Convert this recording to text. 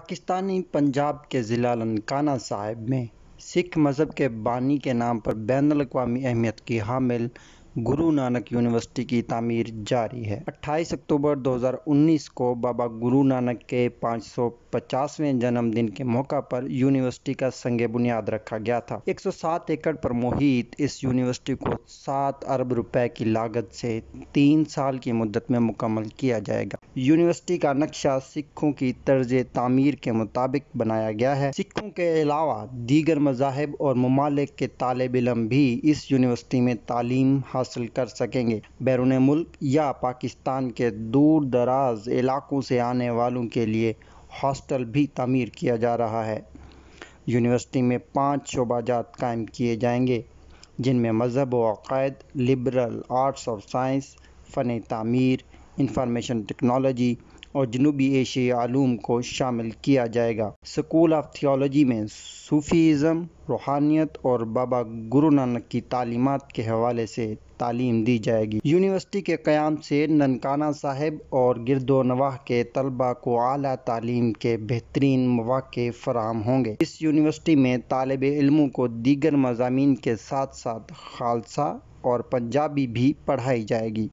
पाकिस्तानी पंजाब के ज़िला ननकाना साहिब में सिख मज़हब के बानी के नाम पर बैन अवी अहमियत की हामिल गुरु नानक यूनिवर्सिटी की तामीर जारी है 28 अक्टूबर 2019 को बाबा गुरु नानक के 550वें जन्मदिन के मौका पर यूनिवर्सिटी का संगे बुनियाद रखा गया था 107 एकड़ पर मोहित इस यूनिवर्सिटी को 7 अरब रुपए की लागत से तीन साल की मुद्दत में मुकम्मल किया जाएगा यूनिवर्सिटी का नक्शा सिखों की तर्ज तमीर के मुताबिक बनाया गया है सिखों के अलावा दीगर मजाहब और ममालिक के तालब इलम भी इस यूनिवर्सिटी में तालीम हासिल कर सकेंगे बैरून मुल्क या पाकिस्तान के दूर दराज इलाकों से आने वालों के लिए हॉस्टल भी तमीर किया जा रहा है यूनिवर्सिटी में पाँच शोबाजात कायम किए जाएंगे जिनमें मज़हब वक़ायद लिबरल आर्ट्स और साइंस फ़न तमीर इंफॉर्मेशन टेक्नोलॉजी और जनूबी एशियाई आलूम को शामिल किया जाएगा स्कूल ऑफ थियोलॉजी में सूफीज़म रूहानियत और बाबा गुरु नानक की तालीमत के हवाले से तालीम दी जाएगी यूनिवर्सिटी के क्याम से ननकाना साहिब और गिरदोनवाह के तलबा को अली तालीम के बेहतरीन मौाक़े फराम होंगे इस यूनिवर्सिटी में तालब इलमों को दीगर मजामी के साथ साथ खालसा और पंजाबी भी पढ़ाई जाएगी